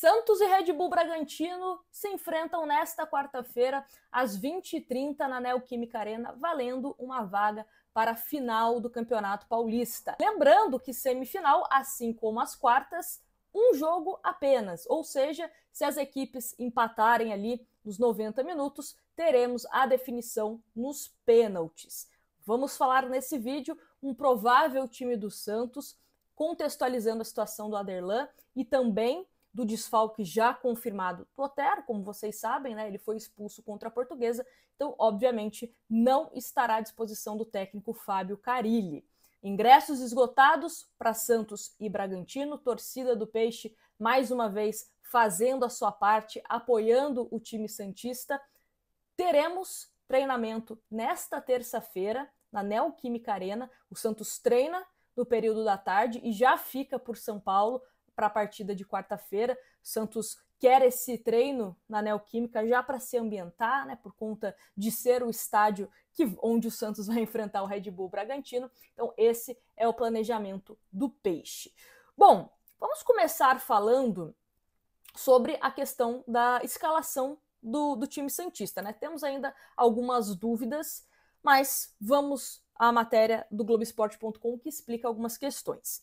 Santos e Red Bull Bragantino se enfrentam nesta quarta-feira, às 20h30, na Neoquímica Arena, valendo uma vaga para a final do Campeonato Paulista. Lembrando que semifinal, assim como as quartas, um jogo apenas, ou seja, se as equipes empatarem ali nos 90 minutos, teremos a definição nos pênaltis. Vamos falar nesse vídeo um provável time do Santos, contextualizando a situação do Aderlan e também do desfalque já confirmado do Otero, como vocês sabem, né? Ele foi expulso contra a Portuguesa, então, obviamente, não estará à disposição do técnico Fábio Carilli. Ingressos esgotados para Santos e Bragantino, torcida do Peixe mais uma vez fazendo a sua parte, apoiando o time Santista. Teremos treinamento nesta terça-feira na Neoquímica Arena. O Santos treina no período da tarde e já fica por São Paulo para a partida de quarta-feira. Santos quer esse treino na Neoquímica já para se ambientar, né, por conta de ser o estádio que, onde o Santos vai enfrentar o Red Bull Bragantino. Então, esse é o planejamento do Peixe. Bom, vamos começar falando sobre a questão da escalação do, do time Santista. Né? Temos ainda algumas dúvidas, mas vamos à matéria do Globoesporte.com que explica algumas questões.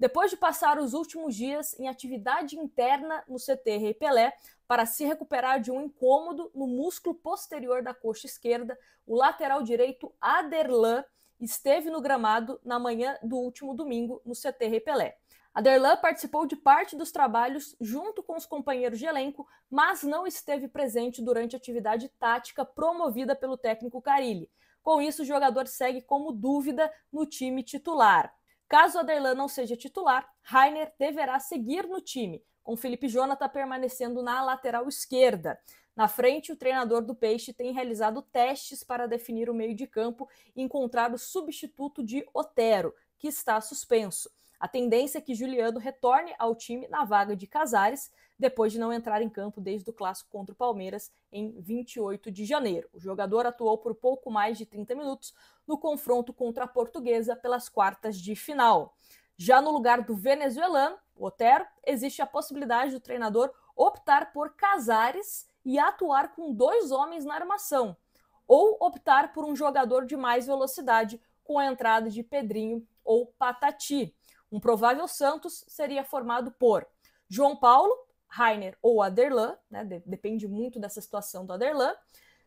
Depois de passar os últimos dias em atividade interna no CT Rei Pelé, para se recuperar de um incômodo no músculo posterior da coxa esquerda, o lateral direito Aderlan esteve no gramado na manhã do último domingo no CT Rei Pelé. Aderlan participou de parte dos trabalhos junto com os companheiros de elenco, mas não esteve presente durante a atividade tática promovida pelo técnico Carilli. Com isso, o jogador segue como dúvida no time titular. Caso Aderlan não seja titular, Rainer deverá seguir no time, com Felipe Jonathan permanecendo na lateral esquerda. Na frente, o treinador do Peixe tem realizado testes para definir o meio de campo e encontrar o substituto de Otero, que está suspenso. A tendência é que Juliano retorne ao time na vaga de Casares, depois de não entrar em campo desde o clássico contra o Palmeiras em 28 de janeiro. O jogador atuou por pouco mais de 30 minutos no confronto contra a Portuguesa pelas quartas de final. Já no lugar do venezuelano, Otero, existe a possibilidade do treinador optar por Casares e atuar com dois homens na armação, ou optar por um jogador de mais velocidade com a entrada de Pedrinho ou Patati. Um provável Santos seria formado por João Paulo, Rainer ou Aderlan, né? De depende muito dessa situação do Aderlan.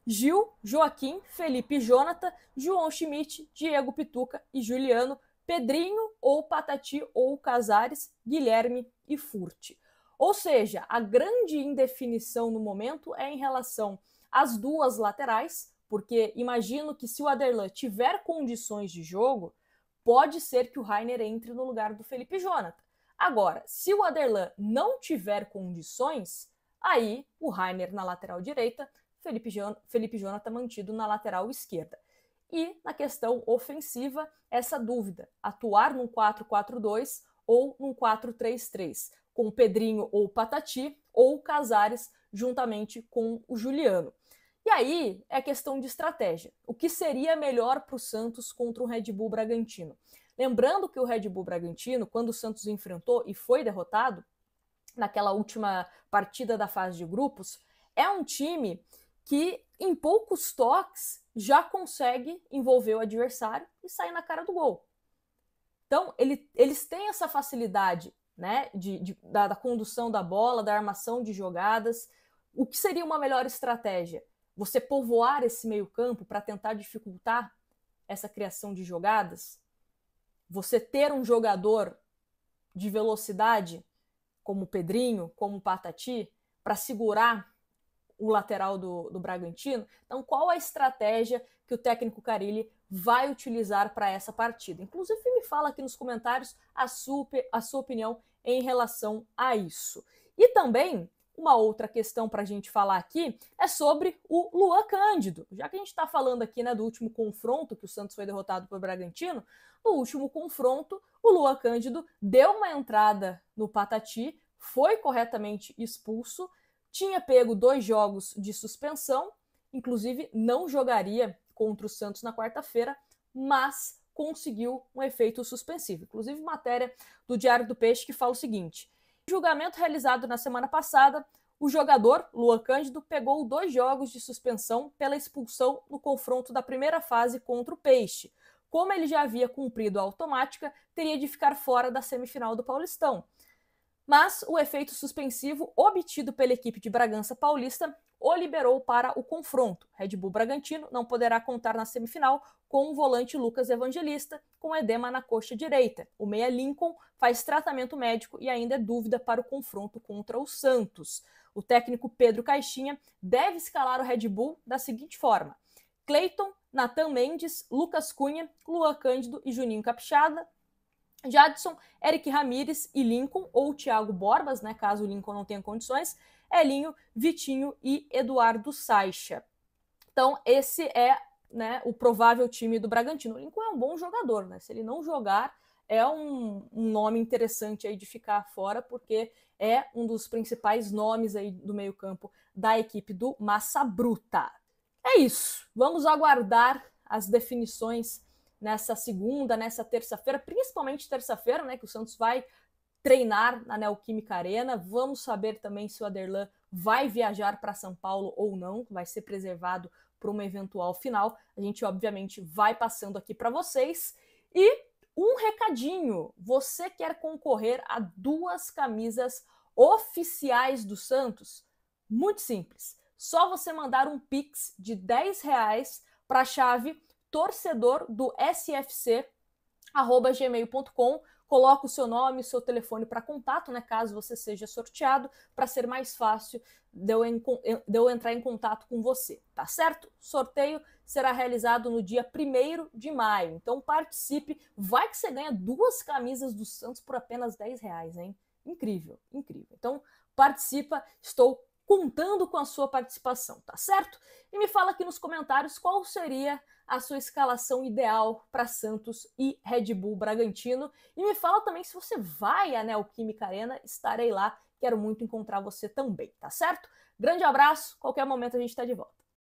Gil, Joaquim, Felipe Jonathan, João Schmidt, Diego Pituca e Juliano, Pedrinho ou Patati ou Casares, Guilherme e Furti. Ou seja, a grande indefinição no momento é em relação às duas laterais, porque imagino que se o Aderlan tiver condições de jogo, pode ser que o Rainer entre no lugar do Felipe Jonathan. Agora, se o Aderlan não tiver condições, aí o Rainer na lateral direita, Felipe, Felipe Jonathan mantido na lateral esquerda. E na questão ofensiva, essa dúvida: atuar num 4-4-2 ou num 4-3-3, com Pedrinho ou Patati, ou Casares juntamente com o Juliano. E aí é questão de estratégia. O que seria melhor para o Santos contra o Red Bull Bragantino? Lembrando que o Red Bull Bragantino, quando o Santos enfrentou e foi derrotado naquela última partida da fase de grupos, é um time que em poucos toques já consegue envolver o adversário e sair na cara do gol. Então, ele, eles têm essa facilidade né, de, de da, da condução da bola, da armação de jogadas. O que seria uma melhor estratégia? Você povoar esse meio-campo para tentar dificultar essa criação de jogadas? você ter um jogador de velocidade, como o Pedrinho, como o Patati, para segurar o lateral do, do Bragantino. Então, qual a estratégia que o técnico Carilli vai utilizar para essa partida? Inclusive, me fala aqui nos comentários a, super, a sua opinião em relação a isso. E também uma outra questão para a gente falar aqui é sobre o Luan Cândido. Já que a gente está falando aqui né, do último confronto, que o Santos foi derrotado pelo Bragantino, no último confronto, o Luan Cândido deu uma entrada no Patati, foi corretamente expulso, tinha pego dois jogos de suspensão, inclusive não jogaria contra o Santos na quarta-feira, mas conseguiu um efeito suspensivo. Inclusive, matéria do Diário do Peixe que fala o seguinte julgamento realizado na semana passada, o jogador, Luan Cândido, pegou dois jogos de suspensão pela expulsão no confronto da primeira fase contra o Peixe. Como ele já havia cumprido a automática, teria de ficar fora da semifinal do Paulistão mas o efeito suspensivo obtido pela equipe de Bragança Paulista o liberou para o confronto. Red Bull Bragantino não poderá contar na semifinal com o volante Lucas Evangelista, com edema na coxa direita. O meia Lincoln faz tratamento médico e ainda é dúvida para o confronto contra o Santos. O técnico Pedro Caixinha deve escalar o Red Bull da seguinte forma: Cleiton, Nathan Mendes, Lucas Cunha, Luan Cândido e Juninho Capixaba, Jadson, Eric Ramírez e Lincoln, ou Thiago Borbas, né, caso o Lincoln não tenha condições, Elinho, Vitinho e Eduardo Saixa. Então, esse é né, o provável time do Bragantino. O Lincoln é um bom jogador, né? Se ele não jogar, é um, um, nome interessante aí de ficar fora, porque é um dos principais nomes aí do meio-campo da equipe do Massa Bruta. É isso. Vamos aguardar as definições nessa segunda, nessa terça-feira, principalmente terça-feira, né, que o Santos vai treinar na Neoquímica Arena. Vamos saber também se o Aderlan vai viajar para São Paulo ou não, vai ser preservado para uma eventual final. A gente obviamente vai passando aqui para vocês e um recadinho. Você quer concorrer a duas camisas oficiais do Santos? Muito simples. Só você mandar um pix de 10 reais para a chave torcedor do SFC arroba gmail.com. Coloca o seu nome, seu telefone para contato, né? Caso você seja sorteado, para ser mais fácil de eu, eh, de eu, entrar em contato com você, tá certo? Sorteio será realizado no dia 1 de maio. Então participe, vai que você ganha duas camisas do Santos por apenas 10 reais, hein? Incrível, incrível. Então participa, estou contando com a sua participação, tá certo? E me fala aqui nos comentários qual seria a sua escalação ideal para Santos e Red Bull Bragantino. E me fala também se você vai à Neoquímica Arena, estarei lá. Quero muito encontrar você também, tá certo? Grande abraço, qualquer momento a gente está de volta.